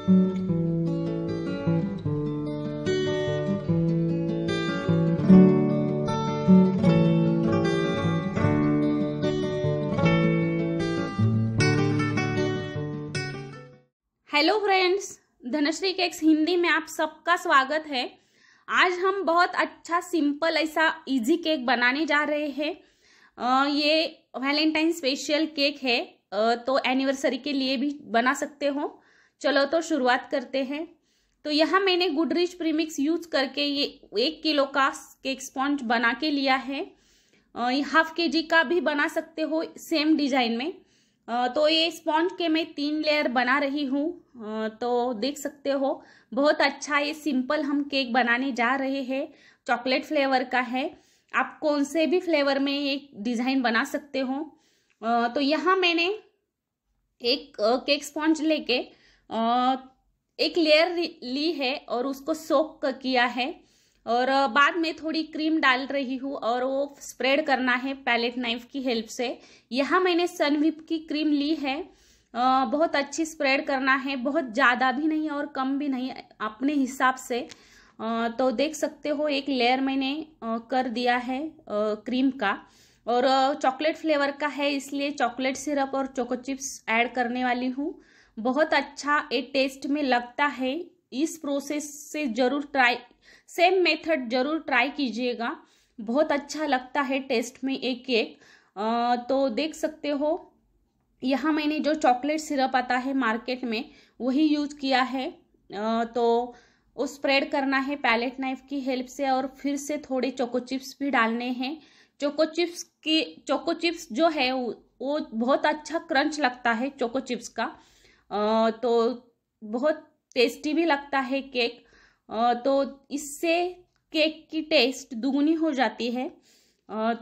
hello friends Dhanashree cakes Hindi में आप सबका स्वागत है आज हम बहुत अच्छा सिंपल ऐसा इजी केक बनाने जा रहे हैं ये वैलेंटाइन स्पेशल केक है तो एनिवर्सरी के लिए भी बना सकते हो चलो तो शुरुआत करते हैं तो यहाँ मैंने गुडरिच प्रीमिक्स यूज करके ये एक किलो का केक स्पॉन्ज बना के लिया है हाफ के जी का भी बना सकते हो सेम डिजाइन में तो ये स्पॉन्ज के मैं तीन लेयर बना रही हूँ तो देख सकते हो बहुत अच्छा ये सिंपल हम केक बनाने जा रहे हैं चॉकलेट फ्लेवर का है आप कौन से भी फ्लेवर में ये डिज़ाइन बना सकते हो तो यहाँ मैंने एक केक स्पॉन्ज लेके एक लेयर ली है और उसको सोक किया है और बाद में थोड़ी क्रीम डाल रही हूँ और वो स्प्रेड करना है पैलेट नाइफ की हेल्प से यहाँ मैंने सनविप की क्रीम ली है बहुत अच्छी स्प्रेड करना है बहुत ज़्यादा भी नहीं और कम भी नहीं अपने हिसाब से तो देख सकते हो एक लेयर मैंने कर दिया है क्रीम का और चॉकलेट फ्लेवर का है इसलिए चॉकलेट सिरप और चोको चिप्स ऐड करने वाली हूँ बहुत अच्छा एक टेस्ट में लगता है इस प्रोसेस से ज़रूर ट्राई सेम मेथड ज़रूर ट्राई कीजिएगा बहुत अच्छा लगता है टेस्ट में एक केक तो देख सकते हो यहाँ मैंने जो चॉकलेट सिरप आता है मार्केट में वही यूज किया है तो वो स्प्रेड करना है पैलेट नाइफ की हेल्प से और फिर से थोड़े चोको चिप्स भी डालने हैं चोको चिप्स की चोको चिप्स जो है वो बहुत अच्छा क्रंच लगता है चोको चिप्स का तो बहुत टेस्टी भी लगता है केक तो इससे केक की टेस्ट दुगुनी हो जाती है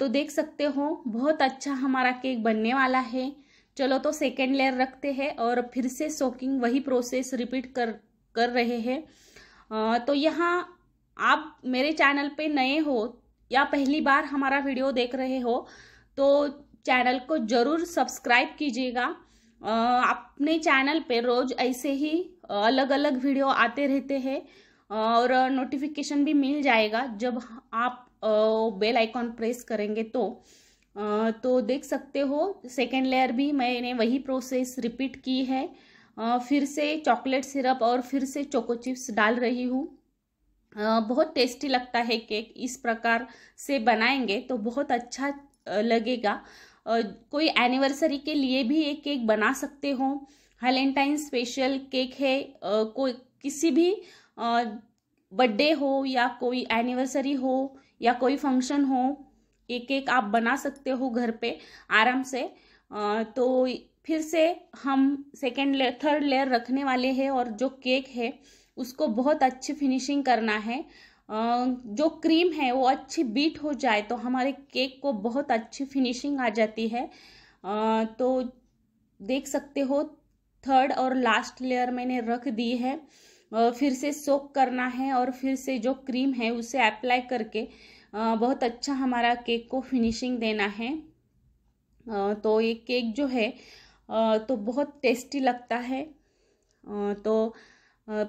तो देख सकते हो बहुत अच्छा हमारा केक बनने वाला है चलो तो सेकेंड लेयर रखते हैं और फिर से सोकिंग वही प्रोसेस रिपीट कर कर रहे हैं तो यहाँ आप मेरे चैनल पे नए हो या पहली बार हमारा वीडियो देख रहे हो तो चैनल को ज़रूर सब्सक्राइब कीजिएगा अपने चैनल पे रोज ऐसे ही अलग अलग वीडियो आते रहते हैं और नोटिफिकेशन भी मिल जाएगा जब आप बेल आइकॉन प्रेस करेंगे तो तो देख सकते हो सेकेंड लेयर भी मैंने वही प्रोसेस रिपीट की है फिर से चॉकलेट सिरप और फिर से चोको चिप्स डाल रही हूँ बहुत टेस्टी लगता है केक इस प्रकार से बनाएंगे तो बहुत अच्छा लगेगा कोई एनिवर्सरी के लिए भी एक केक बना सकते हो वैलेंटाइन स्पेशल केक है कोई किसी भी बर्थडे हो या कोई एनिवर्सरी हो या कोई फंक्शन हो ये केक आप बना सकते हो घर पे आराम से तो फिर से हम सेकेंड लेयर थर्ड लेयर रखने वाले हैं और जो केक है उसको बहुत अच्छी फिनिशिंग करना है जो क्रीम है वो अच्छी बीट हो जाए तो हमारे केक को बहुत अच्छी फिनिशिंग आ जाती है तो देख सकते हो थर्ड और लास्ट लेयर मैंने रख दी है फिर से सोक करना है और फिर से जो क्रीम है उसे अप्लाई करके बहुत अच्छा हमारा केक को फिनिशिंग देना है तो ये केक जो है तो बहुत टेस्टी लगता है तो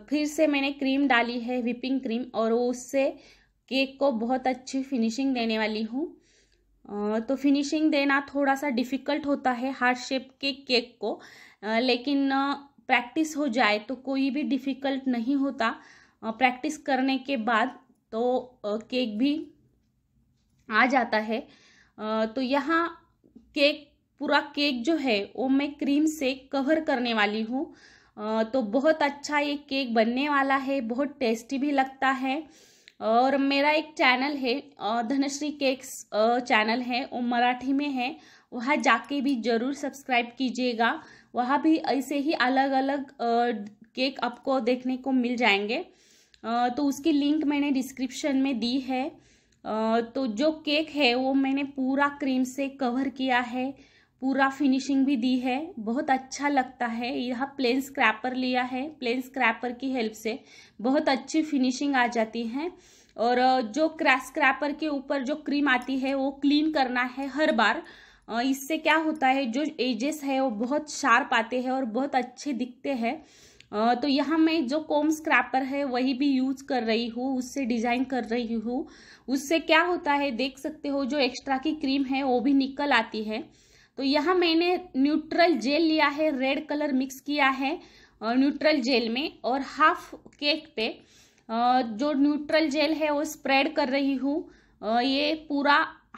फिर से मैंने क्रीम डाली है व्हिपिंग क्रीम और उससे केक को बहुत अच्छी फिनिशिंग देने वाली हूँ तो फिनिशिंग देना थोड़ा सा डिफ़िकल्ट होता है हार्ट शेप के केक को लेकिन प्रैक्टिस हो जाए तो कोई भी डिफ़िकल्ट नहीं होता प्रैक्टिस करने के बाद तो केक भी आ जाता है तो यहाँ केक पूरा केक जो है वो मैं क्रीम से कवर करने वाली हूँ तो बहुत अच्छा ये केक बनने वाला है बहुत टेस्टी भी लगता है और मेरा एक चैनल है धनश्री केक्स चैनल है वो मराठी में है वहाँ जाके भी ज़रूर सब्सक्राइब कीजिएगा वहाँ भी ऐसे ही अलग अलग केक आपको देखने को मिल जाएंगे तो उसकी लिंक मैंने डिस्क्रिप्शन में दी है तो जो केक है वो मैंने पूरा क्रीम से कवर किया है पूरा फिनिशिंग भी दी है बहुत अच्छा लगता है यहाँ प्लेन स्क्रैपर लिया है प्लेन स्क्रैपर की हेल्प से बहुत अच्छी फिनिशिंग आ जाती है और जो क्रैश स्क्रैपर के ऊपर जो क्रीम आती है वो क्लीन करना है हर बार इससे क्या होता है जो एजेस है वो बहुत शार्प आते हैं और बहुत अच्छे दिखते हैं तो यहाँ मैं जो कोम स्क्रैपर है वही भी यूज कर रही हूँ उससे डिजाइन कर रही हूँ उससे क्या होता है देख सकते हो जो एक्स्ट्रा की क्रीम है वो भी निकल आती है तो यहाँ मैंने न्यूट्रल जेल लिया है रेड कलर मिक्स किया है न्यूट्रल जेल में और हाफ केक पे जो न्यूट्रल जेल है वो स्प्रेड कर रही हूँ ये पूरा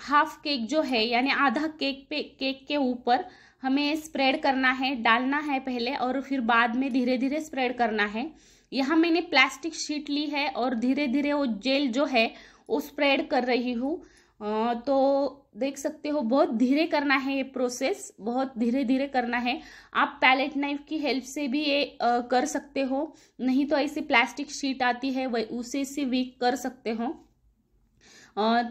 हाफ केक जो है यानी आधा केक पे केक के ऊपर हमें स्प्रेड करना है डालना है पहले और फिर बाद में धीरे धीरे स्प्रेड करना है यहाँ मैंने प्लास्टिक शीट ली है और धीरे धीरे वो जेल जो है वो स्प्रेड कर रही हूँ तो देख सकते हो बहुत धीरे करना है ये प्रोसेस बहुत धीरे धीरे करना है आप पैलेट नाइफ की हेल्प से भी ये कर सकते हो नहीं तो ऐसी प्लास्टिक शीट आती है वह उसे से भी कर सकते हो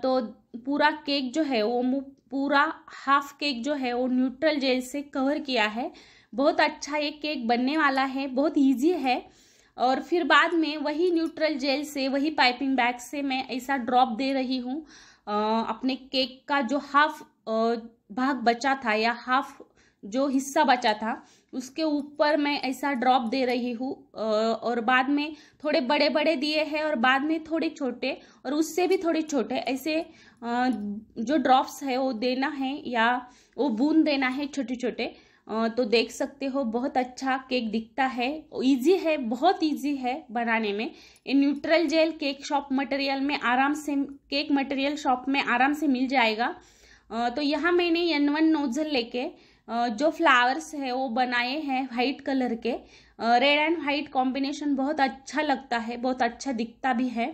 तो पूरा केक जो है वो पूरा हाफ केक जो है वो न्यूट्रल जेल से कवर किया है बहुत अच्छा ये केक बनने वाला है बहुत ईजी है और फिर बाद में वही न्यूट्रल जेल से वही पाइपिंग बैग से मैं ऐसा ड्रॉप दे रही हूँ अपने केक का जो हाफ भाग बचा था या हाफ जो हिस्सा बचा था उसके ऊपर मैं ऐसा ड्रॉप दे रही हूँ और बाद में थोड़े बड़े बड़े दिए हैं और बाद में थोड़े छोटे और उससे भी थोड़े छोटे ऐसे जो ड्रॉप्स है वो देना है या वो बूंद देना है छोटे छोटे तो देख सकते हो बहुत अच्छा केक दिखता है इजी है बहुत इजी है बनाने में ये neutral gel cake shop material में आराम से केक मटेरियल शॉप में आराम से मिल जाएगा तो यहाँ मैंने एन वन नोजल लेके जो फ्लावर्स है वो बनाए हैं वाइट कलर के रेड एंड वाइट कॉम्बिनेशन बहुत अच्छा लगता है बहुत अच्छा दिखता भी है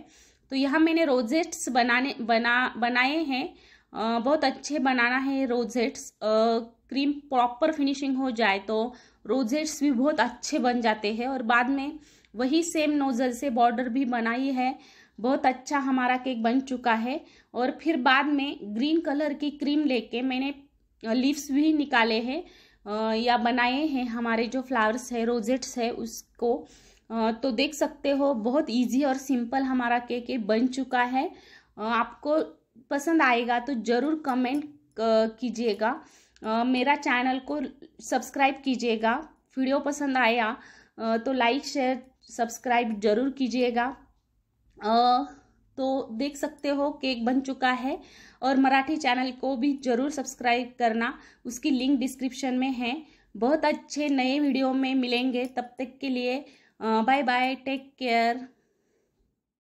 तो यहाँ मैंने रोजेट्स बनाने बना बनाए हैं बहुत अच्छे बनाना है रोजेट्स क्रीम प्रॉपर फिनिशिंग हो जाए तो रोजेट्स भी बहुत अच्छे बन जाते हैं और बाद में वही सेम नोज़ल से बॉर्डर भी बनाई है बहुत अच्छा हमारा केक बन चुका है और फिर बाद में ग्रीन कलर की क्रीम लेके मैंने लीव्स भी निकाले हैं या बनाए हैं हमारे जो फ्लावर्स है रोजेट्स है उसको तो देख सकते हो बहुत इजी और सिंपल हमारा केक बन चुका है आपको पसंद आएगा तो ज़रूर कमेंट कीजिएगा मेरा चैनल को सब्सक्राइब कीजिएगा वीडियो पसंद आया तो लाइक शेयर सब्सक्राइब जरूर कीजिएगा तो देख सकते हो केक बन चुका है और मराठी चैनल को भी ज़रूर सब्सक्राइब करना उसकी लिंक डिस्क्रिप्शन में है बहुत अच्छे नए वीडियो में मिलेंगे तब तक के लिए बाय बाय टेक केयर